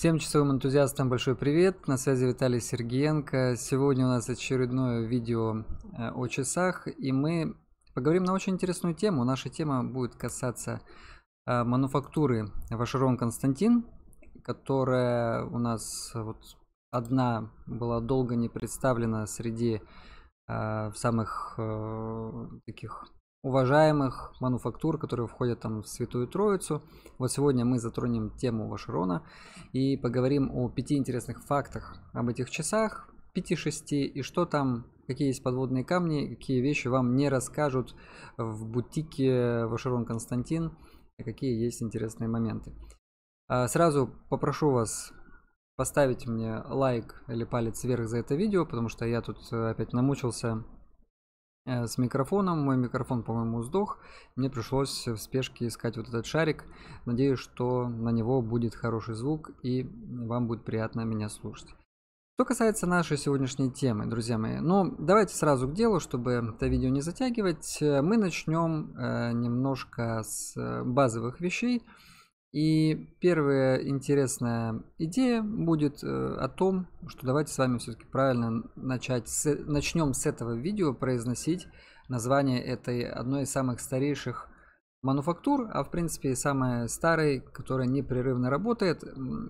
Всем часовым энтузиастам большой привет, на связи Виталий Сергеенко. Сегодня у нас очередное видео э, о часах, и мы поговорим на очень интересную тему. Наша тема будет касаться э, мануфактуры Вашерон Константин, которая у нас вот одна была долго не представлена среди э, самых э, таких уважаемых мануфактур, которые входят там в Святую Троицу. Вот сегодня мы затронем тему Вашерона и поговорим о пяти интересных фактах об этих часах, 5-6 и что там, какие есть подводные камни, какие вещи вам не расскажут в бутике Вашерон Константин, и какие есть интересные моменты. А, сразу попрошу вас поставить мне лайк или палец вверх за это видео, потому что я тут э, опять намучился Э, с микрофоном. Мой микрофон, по-моему, сдох. Мне пришлось в спешке искать вот этот шарик. Надеюсь, что на него будет хороший звук и вам будет приятно меня слушать. Что касается нашей сегодняшней темы, друзья мои, ну давайте сразу к делу, чтобы это видео не затягивать. Э, мы начнем э, немножко с э, базовых вещей. И первая интересная идея будет э, о том, что давайте с вами все-таки правильно начать с, начнем с этого видео произносить название этой одной из самых старейших мануфактур, а в принципе самая старая, которая непрерывно работает.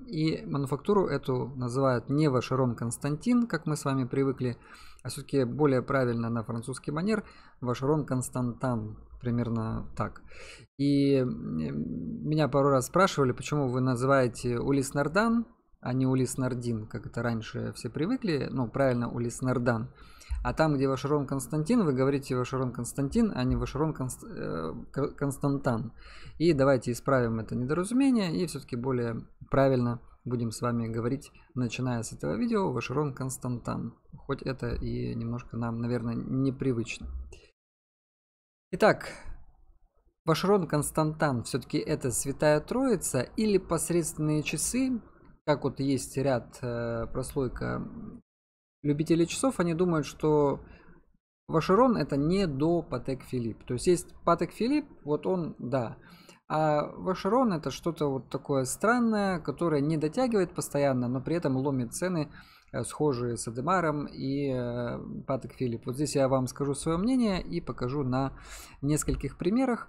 И мануфактуру эту называют не Вашерон Константин, как мы с вами привыкли, а все-таки более правильно на французский манер Вашерон Константан примерно так. И меня пару раз спрашивали, почему вы называете Улис Нардан, а не Улис Нардин, как это раньше все привыкли, ну, правильно, Улис Нардан. А там, где Вашерон Константин, вы говорите Вашерон Константин, а не Вашерон Конст... Э, Константан. И давайте исправим это недоразумение и все-таки более правильно будем с вами говорить, начиная с этого видео, Вашерон Константан. Хоть это и немножко нам, наверное, непривычно. Итак, Вашерон Константан все-таки это Святая Троица или посредственные часы, как вот есть ряд э, прослойка любителей часов, они думают, что Вашерон это не до Патек Филипп. То есть есть Патек Филипп, вот он, да. А Вашерон это что-то вот такое странное, которое не дотягивает постоянно, но при этом ломит цены Э, схожие с Адемаром и э, Патрик Филипп. Вот здесь я вам скажу свое мнение и покажу на нескольких примерах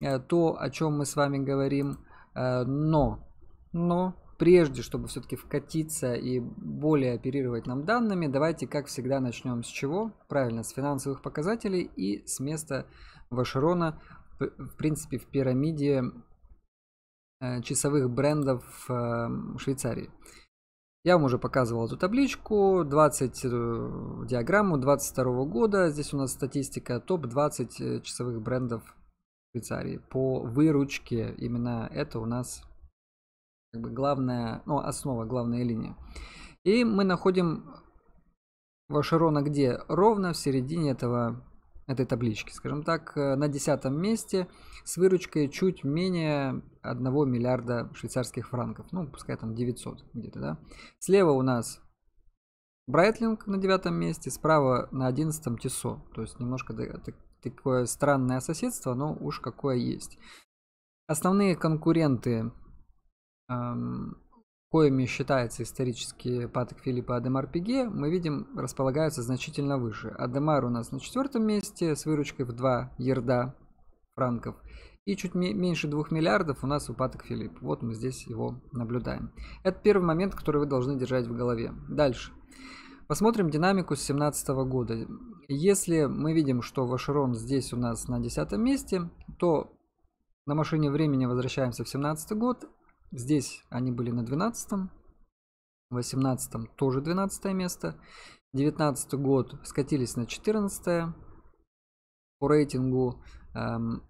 э, то, о чем мы с вами говорим. Но, но прежде, чтобы все-таки вкатиться и более оперировать нам данными, давайте, как всегда, начнем с чего? Правильно, с финансовых показателей и с места Вашерона, в принципе, в пирамиде часовых брендов Швейцарии. Я вам уже показывал эту табличку, 20 э, диаграмму 22 года. Здесь у нас статистика топ-20 э, часовых брендов Швейцарии по выручке. Именно это у нас как бы главная, ну, основа, главная линия. И мы находим Вашерона где? Ровно в середине этого этой таблички, скажем так, э, на десятом месте с выручкой чуть менее 1 миллиарда швейцарских франков, ну, пускай там 900 где-то, да. Слева у нас Брайтлинг на девятом месте, справа на одиннадцатом Тесо, то есть немножко такое странное соседство, но уж какое есть. Основные конкуренты эм, коими считается исторический паток Филиппа Адемар Пиге, мы видим, располагаются значительно выше. Адемар у нас на четвертом месте с выручкой в 2 ерда франков. И чуть меньше 2 миллиардов у нас у Паток Филипп. Вот мы здесь его наблюдаем. Это первый момент, который вы должны держать в голове. Дальше. Посмотрим динамику с 2017 года. Если мы видим, что Вашерон здесь у нас на 10 месте, то на машине времени возвращаемся в 2017 год Здесь они были на 12 -м. 18 тоже 12 место. 19 год скатились на 14 -е. по рейтингу, эм,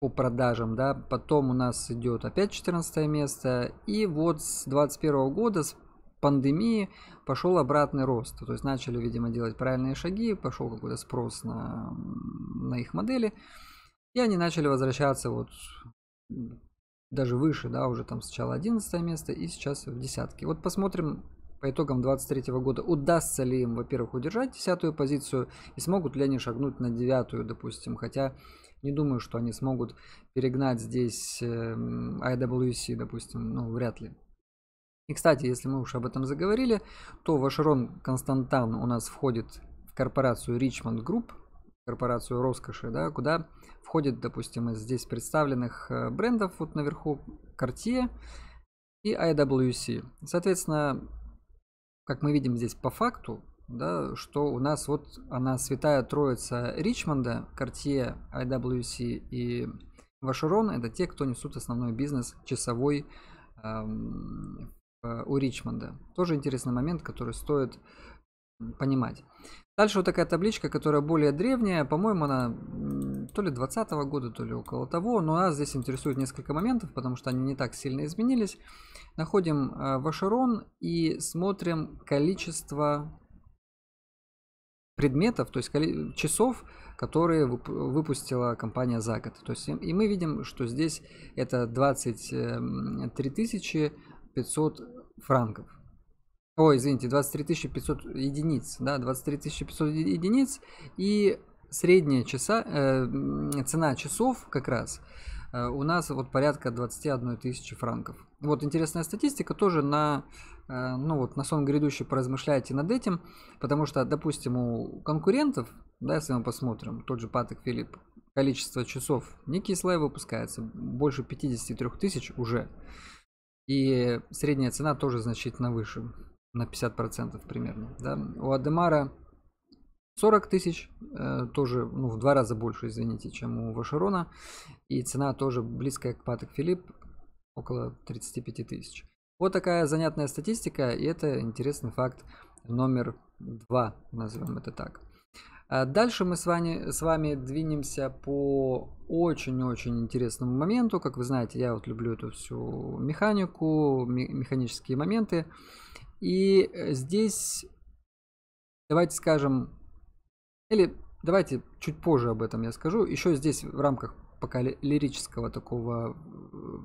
по продажам, да. Потом у нас идет опять 14 место. И вот с 21 -го года, с пандемии, пошел обратный рост. То есть начали, видимо, делать правильные шаги, пошел какой-то спрос на, на их модели. И они начали возвращаться вот даже выше, да, уже там сначала 11 место и сейчас в десятке. Вот посмотрим по итогам 23 года, удастся ли им, во-первых, удержать десятую позицию и смогут ли они шагнуть на девятую, допустим, хотя не думаю, что они смогут перегнать здесь эм, IWC, допустим, ну, вряд ли. И, кстати, если мы уж об этом заговорили, то Вашерон Константан у нас входит в корпорацию Richmond Group, корпорацию роскоши, да, куда входит, допустим, из здесь представленных э, брендов, вот наверху Cartier и IWC. Соответственно, как мы видим здесь по факту, да, что у нас вот она святая троица Ричмонда, Cartier, IWC и Вашерон – это те, кто несут основной бизнес часовой эм, э, у Ричмонда. Тоже интересный момент, который стоит понимать. Дальше вот такая табличка, которая более древняя, по-моему, она то ли 20 года, то ли около того, но ну, нас здесь интересует несколько моментов, потому что они не так сильно изменились. Находим э, Вашерон и смотрим количество предметов, то есть часов, которые выпустила компания за год. То есть и мы видим, что здесь это 23 500 эм, франков. Ой, извините, 23 500 единиц, да, 23 500 единиц и средняя часа, э, цена часов как раз э, у нас вот порядка 21 тысячи франков. Вот интересная статистика тоже на, э, ну вот на сон грядущий поразмышляйте над этим, потому что, допустим, у конкурентов, да, если мы посмотрим, тот же Патек Филипп, количество часов не кислое выпускается, больше 53 тысяч уже. И средняя цена тоже значительно выше на 50% процентов примерно. Да? У Адемара 40 тысяч, э, тоже ну, в два раза больше, извините, чем у Вашерона. И цена тоже близкая к Паток Филипп, около 35 тысяч. Вот такая занятная статистика, и это интересный факт номер два, назовем это так. А дальше мы с вами, с вами двинемся по очень-очень интересному моменту. Как вы знаете, я вот люблю эту всю механику, механические моменты. И э, здесь, давайте скажем, или давайте чуть позже об этом я скажу. Еще здесь в рамках пока лирического такого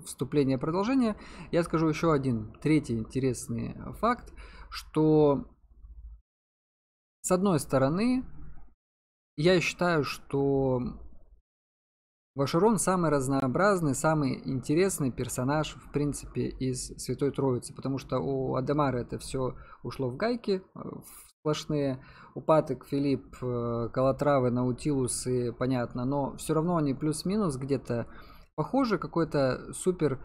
э, вступления продолжения, я скажу еще один, третий интересный факт, что с одной стороны, я считаю, что Вашерон самый разнообразный, самый интересный персонаж, в принципе, из Святой Троицы, потому что у Адамара это все ушло в гайки, э, в сплошные, у Патек, Филипп, э, Калатравы, Наутилусы, понятно, но все равно они плюс-минус где-то похожи, какой-то супер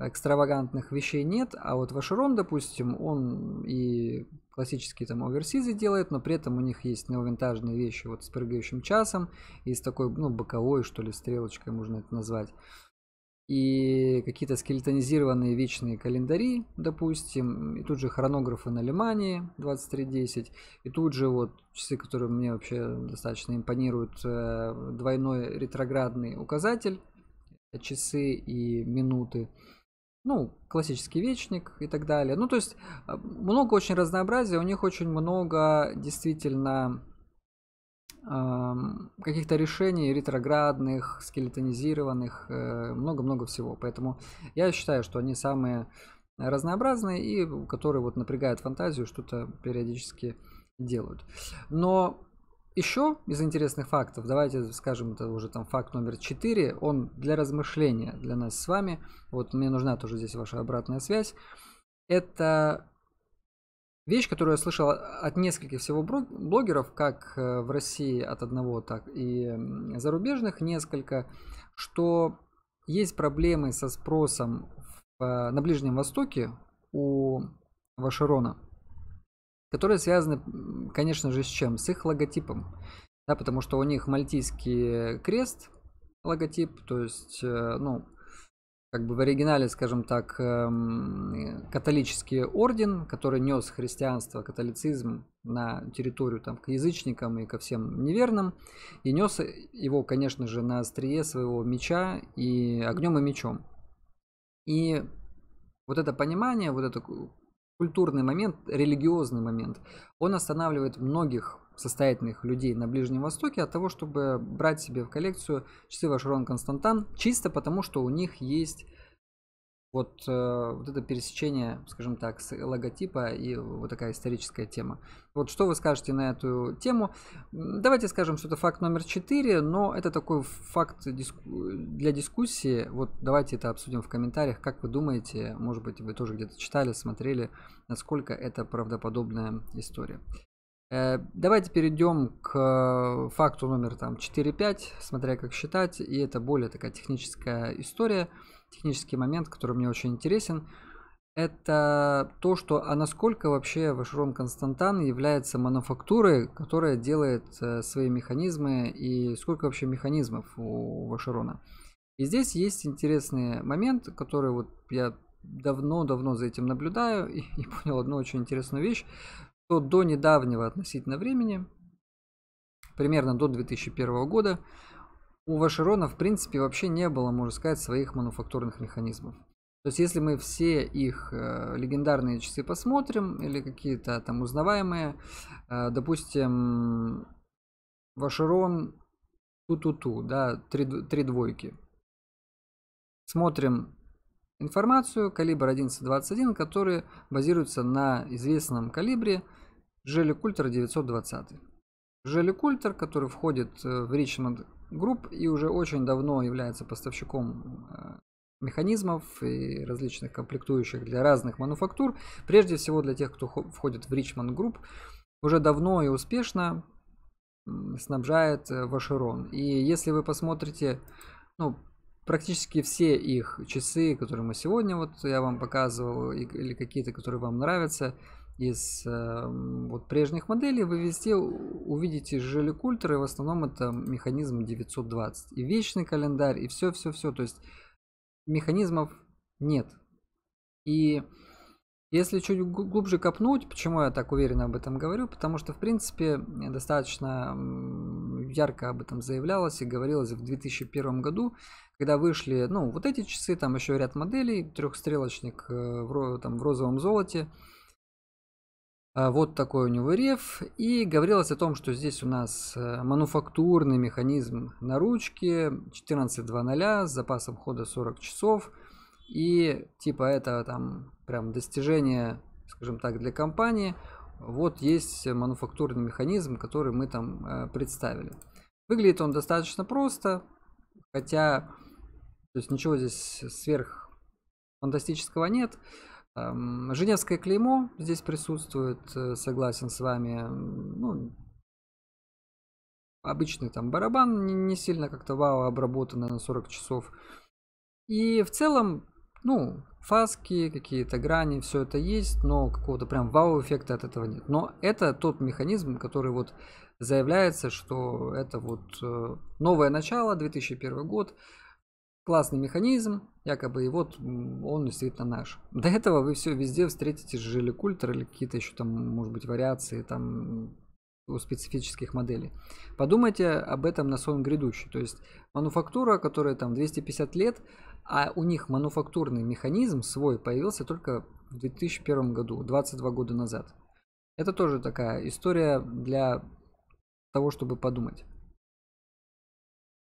экстравагантных вещей нет, а вот Вашерон, допустим, он и классические там оверсизы делает, но при этом у них есть неовинтажные вещи вот с прыгающим часом и с такой, ну, боковой, что ли, стрелочкой можно это назвать. И какие-то скелетонизированные вечные календари, допустим, и тут же хронографы на Лимане 2310, и тут же вот часы, которые мне вообще достаточно импонируют, э, двойной ретроградный указатель, часы и минуты ну, классический вечник и так далее. Ну, то есть э, много очень разнообразия, у них очень много действительно эм, каких-то решений ретроградных, скелетонизированных, э, много-много всего. Поэтому я считаю, что они самые разнообразные и которые вот напрягают фантазию, что-то периодически делают. Но еще из интересных фактов, давайте скажем, это уже там факт номер 4, он для размышления для нас с вами, вот мне нужна тоже здесь ваша обратная связь, это вещь, которую я слышал от нескольких всего блогеров, как э, в России от одного, так и зарубежных несколько, что есть проблемы со спросом в, э, на Ближнем Востоке у Вашерона – которые связаны, конечно же, с чем? С их логотипом. Да, потому что у них мальтийский крест, логотип, то есть, э, ну, как бы в оригинале, скажем так, эм, католический орден, который нес христианство, католицизм на территорию там к язычникам и ко всем неверным, и нес его, конечно же, на острие своего меча и огнем и мечом. И вот это понимание, вот это культурный момент, религиозный момент, он останавливает многих состоятельных людей на Ближнем Востоке от того, чтобы брать себе в коллекцию часы Вашерон Константан, чисто потому, что у них есть вот, э, вот это пересечение, скажем так, с логотипа и вот такая историческая тема. Вот что вы скажете на эту тему? Давайте скажем, что это факт номер 4, но это такой факт диску... для дискуссии. Вот давайте это обсудим в комментариях. Как вы думаете, может быть, вы тоже где-то читали, смотрели, насколько это правдоподобная история. Э, давайте перейдем к факту номер там 4-5, смотря как считать, и это более такая техническая история – технический момент, который мне очень интересен, это то, что а насколько вообще Вашерон Константан является мануфактурой, которая делает э, свои механизмы и сколько вообще механизмов у Вашерона. И здесь есть интересный момент, который вот я давно-давно за этим наблюдаю и, и понял одну очень интересную вещь, что до недавнего относительно времени, примерно до 2001 года, у Вашерона в принципе вообще не было, можно сказать, своих мануфактурных механизмов. То есть если мы все их э, легендарные часы посмотрим или какие-то там узнаваемые, э, допустим, Вашерон ту-ту-ту, да, три, три двойки. Смотрим информацию, калибр 1121, который базируется на известном калибре Желикультер 920. Желикультер, который входит э, в Ричмонд групп и уже очень давно является поставщиком э, механизмов и различных комплектующих для разных мануфактур, прежде всего для тех, кто входит в Richmond Group, уже давно и успешно снабжает э, Вашерон. И если вы посмотрите, ну, практически все их часы, которые мы сегодня вот я вам показывал, или какие-то, которые вам нравятся, из э, вот прежних моделей, вы везде увидите культуры в основном это механизм 920. И вечный календарь, и все-все-все. То есть механизмов нет. И если чуть глубже копнуть, почему я так уверенно об этом говорю, потому что, в принципе, достаточно ярко об этом заявлялось и говорилось в 2001 году, когда вышли, ну, вот эти часы, там еще ряд моделей, трехстрелочник э, в, там, в розовом золоте, а, вот такой у него реф. И говорилось о том, что здесь у нас э, мануфактурный механизм на ручке 14.2.0 с запасом хода 40 часов. И типа это там прям достижение, скажем так, для компании. Вот есть мануфактурный механизм, который мы там э, представили. Выглядит он достаточно просто, хотя то есть ничего здесь сверх фантастического нет. Эм, женевское клеймо здесь присутствует, э, согласен с вами. Ну, обычный там барабан, не, сильно как-то вау, обработанный на 40 часов. И в целом, ну, фаски, какие-то грани, все это есть, но какого-то прям вау-эффекта от этого нет. Но это тот механизм, который вот заявляется, что это вот э, новое начало, 2001 год, классный механизм, якобы, и вот он действительно наш. До этого вы все везде встретите жили культер или какие-то еще там, может быть, вариации там у специфических моделей. Подумайте об этом на своем грядущем. То есть мануфактура, которая там 250 лет, а у них мануфактурный механизм свой появился только в 2001 году, 22 года назад. Это тоже такая история для того, чтобы подумать.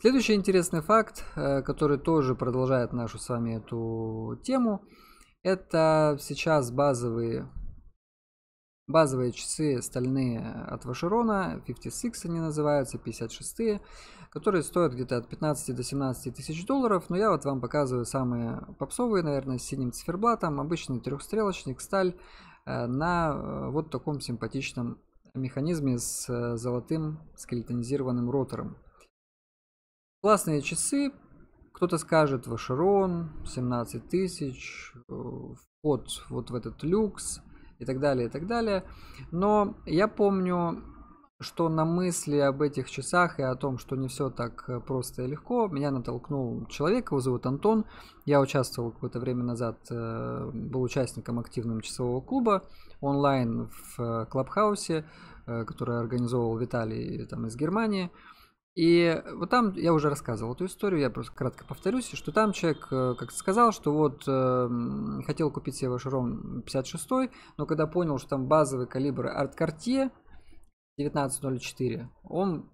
Следующий интересный факт, э, который тоже продолжает нашу с вами эту тему, это сейчас базовые базовые часы стальные от Vacheron, 56 они называются, 56, которые стоят где-то от 15 до 17 тысяч долларов, но я вот вам показываю самые попсовые, наверное, с синим циферблатом, обычный трехстрелочник, сталь э, на э, вот таком симпатичном механизме с золотым скелетонизированным ротором. Классные часы. Кто-то скажет Вашерон, 17 тысяч, э, вход вот в этот люкс и так далее, и так далее. Но я помню, что на мысли об этих часах и о том, что не все так э, просто и легко, меня натолкнул человек, его зовут Антон. Я участвовал какое-то время назад, э, был участником активным часового клуба онлайн в Клабхаусе, который организовал Виталий там из Германии. И вот там я уже рассказывал эту историю, я просто кратко повторюсь, что там человек э, как сказал, что вот э, хотел купить себе Шерон 56, но когда понял, что там базовый калибр Art Cartier 1904, он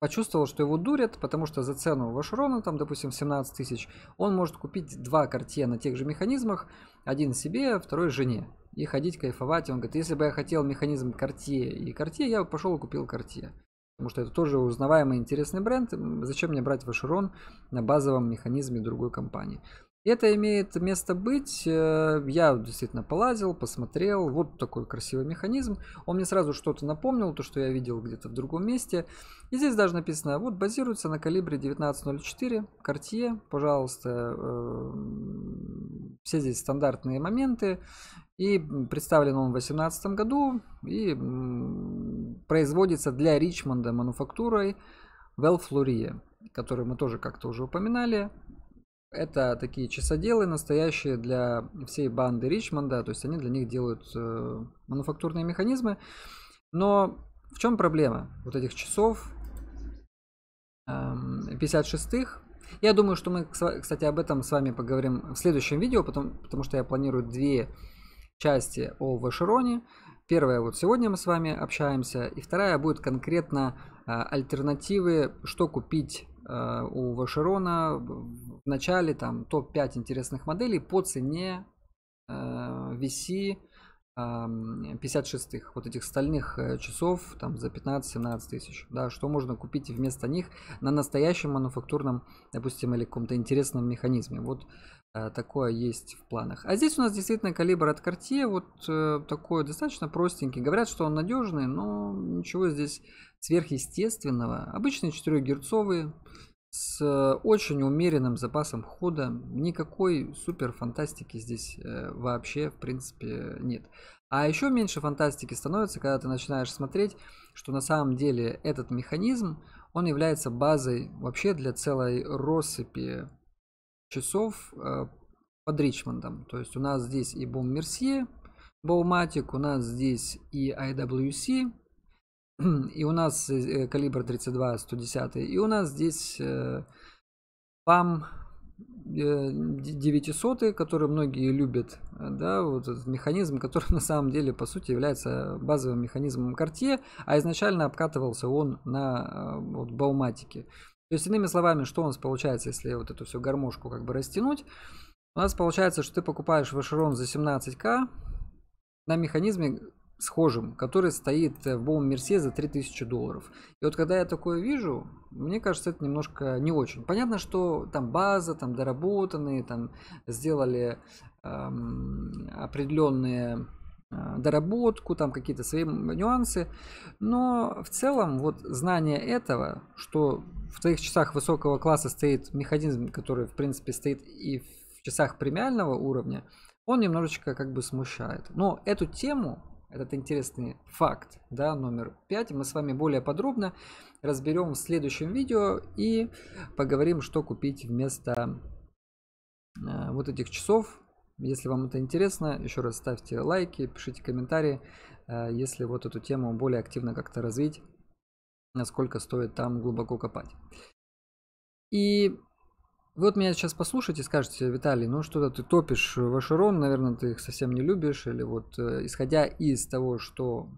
почувствовал, что его дурят, потому что за цену Вашерона, там, допустим, 17 тысяч, он может купить два карте на тех же механизмах, один себе, второй жене, и ходить кайфовать. Он говорит, если бы я хотел механизм карте и карте, я бы пошел и купил карте. Потому что это тоже узнаваемый интересный бренд. Зачем мне брать Вашерон на базовом механизме другой компании? Это имеет место быть. Э, я действительно полазил, посмотрел. Вот такой красивый механизм. Он мне сразу что-то напомнил, то, что я видел где-то в другом месте. И здесь даже написано, вот базируется на калибре 1904 Cartier. Пожалуйста, э, все здесь стандартные моменты. И представлен он в 2018 году и производится для Ричмонда мануфактурой Велфлория, которую мы тоже как-то уже упоминали. Это такие часоделы настоящие для всей банды Ричмонда, то есть они для них делают э, мануфактурные механизмы. Но в чем проблема вот этих часов э, эм, 56-х? Я думаю, что мы, кстати, об этом с вами поговорим в следующем видео, потому, потому что я планирую две части о Вашероне. Первая вот сегодня мы с вами общаемся, и вторая будет конкретно а, альтернативы, что купить а, у Вашерона в начале, там, топ-5 интересных моделей по цене а, VC 56-х, вот этих стальных э, часов, там, за 15-17 тысяч, да, что можно купить вместо них на настоящем мануфактурном, допустим, или каком-то интересном механизме. Вот Э, такое есть в планах. А здесь у нас действительно калибр от Cartier, вот э, такой достаточно простенький. Говорят, что он надежный, но ничего здесь сверхъестественного. Обычные 4-герцовые, с э, очень умеренным запасом хода. Никакой супер фантастики здесь вообще, в принципе, нет. А еще меньше фантастики становится, когда ты начинаешь смотреть, что на самом деле этот механизм, он является базой вообще для целой россыпи часов э, под Ричмондом. То есть у нас здесь и Бом Мерсье, Боуматик, у нас здесь и IWC, и у нас э, калибр 32 110 и у нас здесь э, пам 900 который многие любят да вот этот механизм который на самом деле по сути является базовым механизмом карте а изначально обкатывался он на вот, бауматике то есть, иными словами, что у нас получается, если вот эту всю гармошку как бы растянуть? У нас получается, что ты покупаешь Vacheron за 17к на механизме схожим, который стоит э, в Боум Мерсе за 3000 долларов. И вот когда я такое вижу, мне кажется, это немножко не очень. Понятно, что там база, там доработанные, там сделали эм, определенные э, доработку, там какие-то свои нюансы. Но в целом вот знание этого, что в твоих часах высокого класса стоит механизм, который, в принципе, стоит и в часах премиального уровня, он немножечко как бы смущает. Но эту тему, этот интересный факт, да, номер 5, мы с вами более подробно разберем в следующем видео и поговорим, что купить вместо э, вот этих часов. Если вам это интересно, еще раз ставьте лайки, пишите комментарии, э, если вот эту тему более активно как-то развить насколько стоит там глубоко копать. И вот меня сейчас послушайте, скажете, Виталий, ну что-то ты топишь Вашерон, наверное, ты их совсем не любишь, или вот э, исходя из того, что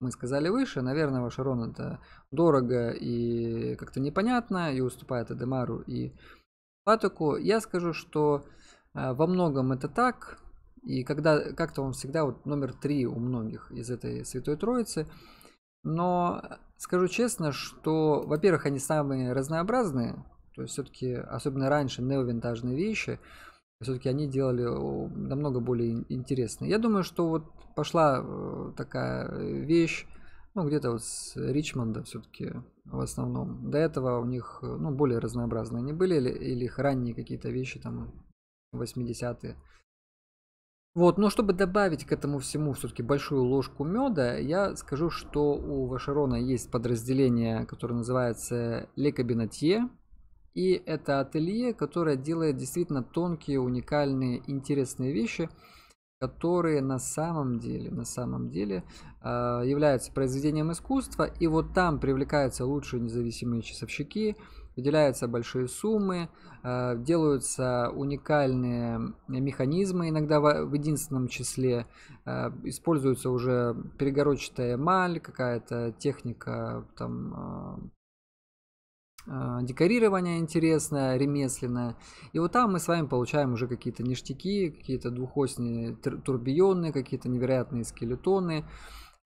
мы сказали выше, наверное, Вашерон это дорого и как-то непонятно, и уступает Адемару и Патоку. Я скажу, что э, во многом это так, и когда как-то он всегда вот номер три у многих из этой Святой Троицы – но э, скажу честно, что, во-первых, они самые разнообразные, то есть все-таки, особенно раньше, неовинтажные вещи, все-таки они делали намного более интересные. Я думаю, что вот пошла э, такая э, вещь, ну, где-то вот с Ричмонда все-таки в основном. До этого у них, ну, более разнообразные они были, или, или их ранние какие-то вещи, там, 80-е, вот, но чтобы добавить к этому всему все-таки большую ложку меда, я скажу, что у Вашерона есть подразделение, которое называется Le Cabinetier, и это ателье, которое делает действительно тонкие, уникальные, интересные вещи, которые на самом деле, на самом деле а, являются произведением искусства, и вот там привлекаются лучшие независимые часовщики, выделяются большие суммы, э, делаются уникальные механизмы, иногда в единственном числе э, используется уже перегородчатая эмаль, какая-то техника там э, декорирование интересное, ремесленное. И вот там мы с вами получаем уже какие-то ништяки, какие-то двухосные турбионы, какие-то невероятные скелетоны.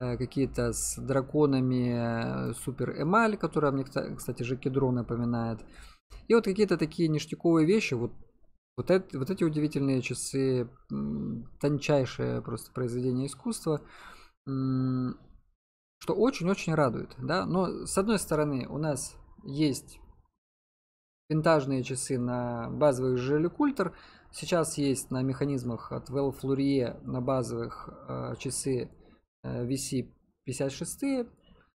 Э, какие-то с драконами э, супер эмаль, которая мне, кстати же, кедро напоминает. И вот какие-то такие ништяковые вещи, вот, вот, это, вот эти удивительные часы, тончайшее просто произведение искусства, что очень-очень радует, да, но с одной стороны у нас есть винтажные часы на базовых Желикультер, сейчас есть на механизмах от Вэл Флурье на базовых э, часы Э, VC56,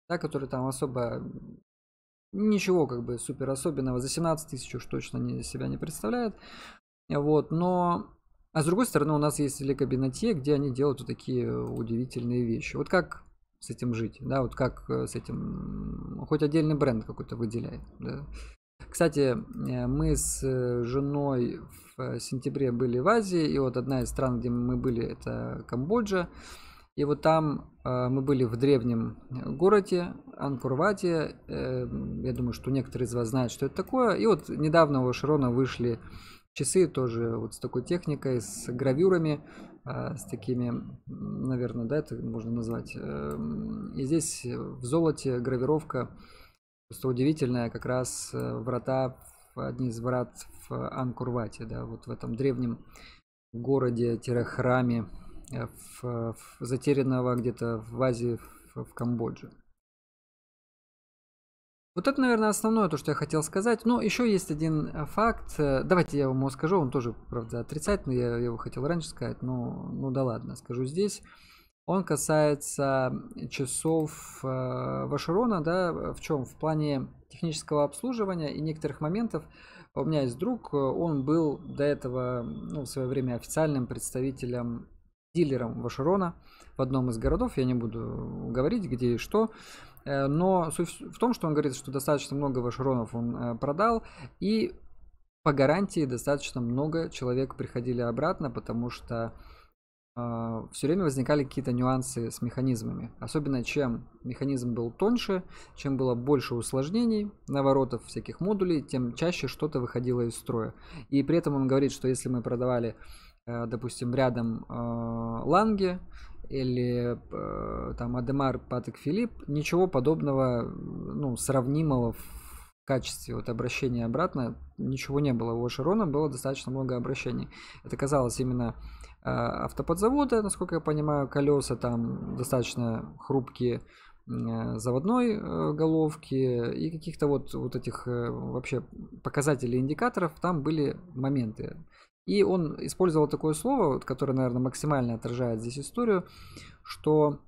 да, которые там особо ничего как бы супер особенного, за 17 тысяч уж точно не, себя не представляет. Вот, но... А с другой стороны, у нас есть лекабинете, где они делают вот такие удивительные вещи. Вот как с этим жить, да, вот как э, с этим... Хоть отдельный бренд какой-то выделяет, да. Кстати, э, мы с женой в сентябре были в Азии, и вот одна из стран, где мы были, это Камбоджа. И вот там э, мы были в древнем э, городе Анкурвате. Э, я думаю, что некоторые из вас знают, что это такое. И вот недавно у Ашерона вышли часы тоже вот с такой техникой, с гравюрами, э, с такими, наверное, да, это можно назвать. Э, и здесь в золоте гравировка просто удивительная, как раз э, врата, одни из врат в Анкурвате, да, вот в этом древнем городе-храме Э, в, в затерянного где-то в Азии, в, в Камбодже. Вот это, наверное, основное то, что я хотел сказать. Но еще есть один э, факт. Э, давайте я вам его скажу. Он тоже, правда, отрицательный. Я его хотел раньше сказать, но ну да ладно, скажу здесь. Он касается часов Вашерона, да, в чем? В плане технического обслуживания и некоторых моментов. У меня есть друг, он был до этого ну, в свое время официальным представителем дилером Вашерона в одном из городов, я не буду говорить где и что, э, но суть в том, что он говорит, что достаточно много Вашеронов он э, продал, и по гарантии достаточно много человек приходили обратно, потому что э, все время возникали какие-то нюансы с механизмами. Особенно чем механизм был тоньше, чем было больше усложнений, наворотов всяких модулей, тем чаще что-то выходило из строя. И при этом он говорит, что если мы продавали Э, допустим, рядом э, Ланге или э, там Адемар Патрик Филипп, ничего подобного, ну, сравнимого в качестве вот обращения обратно, ничего не было. У Широна было достаточно много обращений. Это казалось именно автоподзавода, насколько я понимаю, колеса там достаточно хрупкие, заводной головки и каких-то вот, вот этих вообще показателей индикаторов, там были моменты. И он использовал такое слово, которое, наверное, максимально отражает здесь историю, что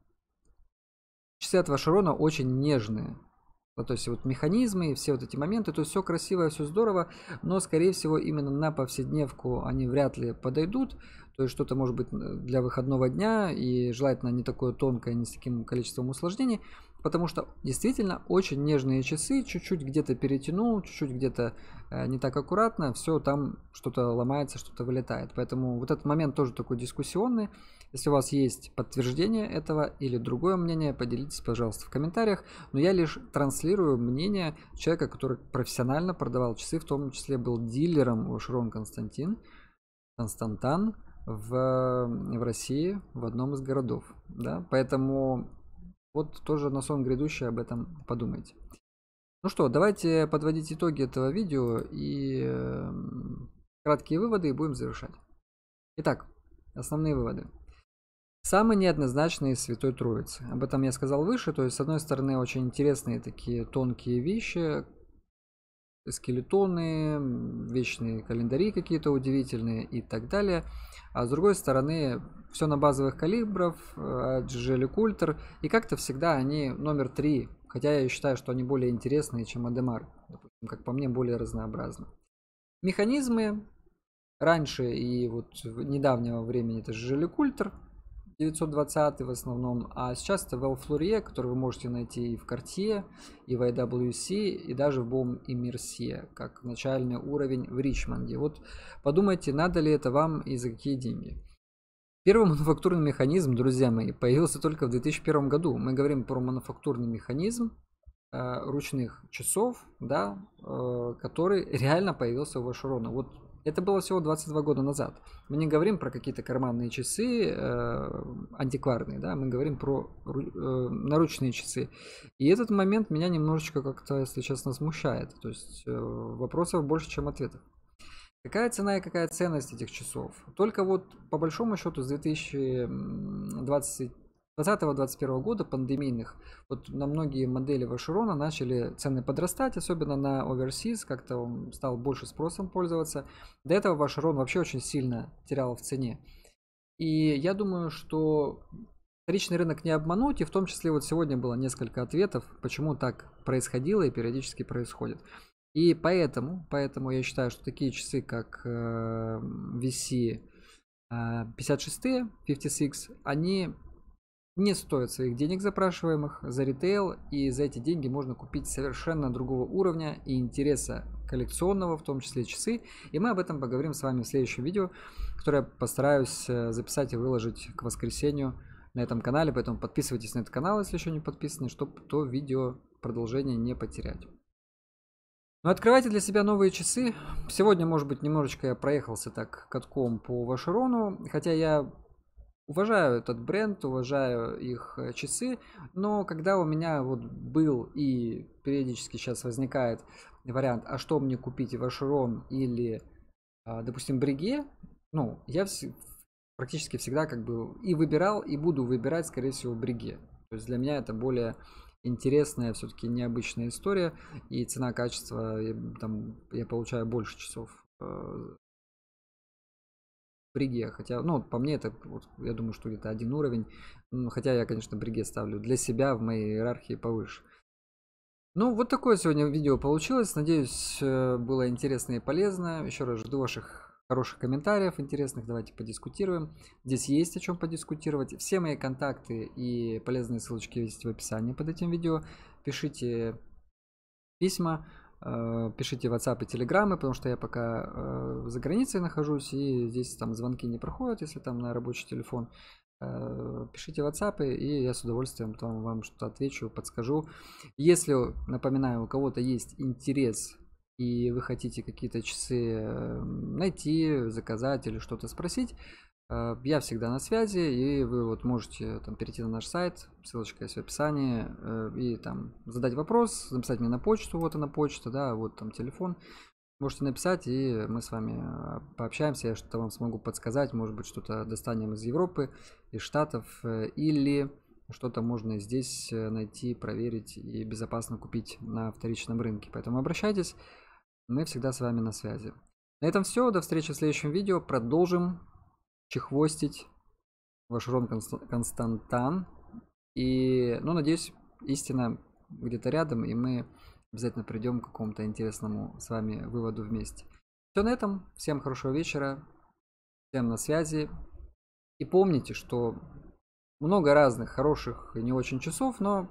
часы от Вашерона очень нежные. Ну, то есть вот механизмы и все вот эти моменты, то есть все красиво, все здорово, но, скорее всего, именно на повседневку они вряд ли подойдут то есть что-то может быть э, для выходного дня и желательно не такое тонкое, не с таким количеством усложнений, потому что действительно очень нежные часы, чуть-чуть где-то перетянул, чуть-чуть где-то э, не так аккуратно, все там что-то ломается, что-то вылетает. Поэтому вот этот момент тоже такой дискуссионный. Если у вас есть подтверждение этого или другое мнение, поделитесь, пожалуйста, в комментариях. Но я лишь транслирую мнение человека, который профессионально продавал часы, в том числе был дилером Широн Константин, Константан, в, в России, в одном из городов. Да? Поэтому вот тоже на сон грядущий об этом подумайте. Ну что, давайте подводить итоги этого видео и эм, краткие выводы и будем завершать. Итак, основные выводы. Самый неоднозначный Святой Троицы. Об этом я сказал выше, то есть с одной стороны очень интересные такие тонкие вещи, скелетоны, вечные календари какие-то удивительные и так далее. А с другой стороны, все на базовых калибров, Джели э, Культер, и как-то всегда они номер три, хотя я считаю, что они более интересные, чем Адемар, допустим, как по мне, более разнообразны. Механизмы раньше и вот недавнего времени это Джели Культер, 920 в основном, а сейчас это Val Flurier, который вы можете найти и в Cartier, и в IWC, и даже в Baum и Mercier, как начальный уровень в Ричмонде. Вот подумайте, надо ли это вам и за какие деньги. Первый мануфактурный механизм, друзья мои, появился только в 2001 году. Мы говорим про мануфактурный механизм э, ручных часов, да, э, который реально появился у Вашерона. Вот это было всего 22 года назад. Мы не говорим про какие-то карманные часы э, антикварные, да, мы говорим про э, наручные часы. И этот момент меня немножечко как-то, если честно, смущает. То есть э, вопросов больше, чем ответов. Какая цена и какая ценность этих часов? Только вот по большому счету с 2020 2020-2021 года пандемийных вот на многие модели Вашерона начали цены подрастать, особенно на Overseas, как-то он стал больше спросом пользоваться. До этого Вашерон вообще очень сильно терял в цене. И я думаю, что вторичный рынок не обмануть, и в том числе вот сегодня было несколько ответов, почему так происходило и периодически происходит. И поэтому, поэтому я считаю, что такие часы, как э, VC э, 56, 56, они не стоят своих денег запрашиваемых за ритейл, и за эти деньги можно купить совершенно другого уровня и интереса коллекционного, в том числе часы, и мы об этом поговорим с вами в следующем видео, которое я постараюсь э, записать и выложить к воскресенью на этом канале, поэтому подписывайтесь на этот канал, если еще не подписаны, чтобы то видео продолжение не потерять. Ну, открывайте для себя новые часы. Сегодня, может быть, немножечко я проехался так катком по Вашерону, хотя я Уважаю этот бренд, уважаю их э, часы, но когда у меня вот был и периодически сейчас возникает вариант, а что мне купить, Вашерон или, а, допустим, Бриге, ну, я практически всегда как бы и выбирал, и буду выбирать, скорее всего, Бриге. То есть для меня это более интересная, все-таки необычная история, и цена-качество, там, я получаю больше часов э, Бриге, хотя, ну, по мне это, вот, я думаю, что где-то один уровень, хотя я, конечно, Бриге ставлю для себя в моей иерархии повыше. Ну, вот такое сегодня видео получилось, надеюсь, э, было интересно и полезно, еще раз жду ваших хороших комментариев интересных, давайте подискутируем. Здесь есть о чем подискутировать. Все мои контакты и полезные ссылочки есть в описании под этим видео. Пишите письма, Э, пишите в WhatsApp и Telegram, потому что я пока э, за границей нахожусь, и здесь там звонки не проходят, если там на рабочий телефон. Э, пишите WhatsApp, и я с удовольствием там вам что-то отвечу, подскажу. Если, напоминаю, у кого-то есть интерес и вы хотите какие-то часы найти, заказать или что-то спросить, Э, я всегда на связи, и вы вот можете там перейти на наш сайт, ссылочка есть в описании, э, и там задать вопрос, написать мне на почту, вот она почта, да, вот там телефон. Можете написать, и мы с вами а, пообщаемся, я что-то вам смогу подсказать, может быть, что-то достанем из Европы, из Штатов, э, или что-то можно здесь найти, проверить и безопасно купить на вторичном рынке. Поэтому обращайтесь, мы всегда с вами на связи. На этом все, до встречи в следующем видео, продолжим чехвостить, Вашерон Конст... Константан. И, ну, надеюсь, истина где-то рядом, и мы обязательно придем к какому-то интересному с вами выводу вместе. Все на этом. Всем хорошего вечера. Всем на связи. И помните, что много разных хороших и не очень часов, но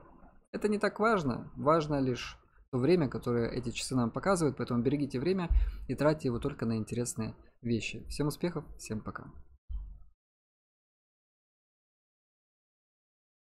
это не так важно. Важно лишь то время, которое эти часы нам показывают, поэтому берегите время и тратьте его только на интересные вещи. Всем успехов, всем пока.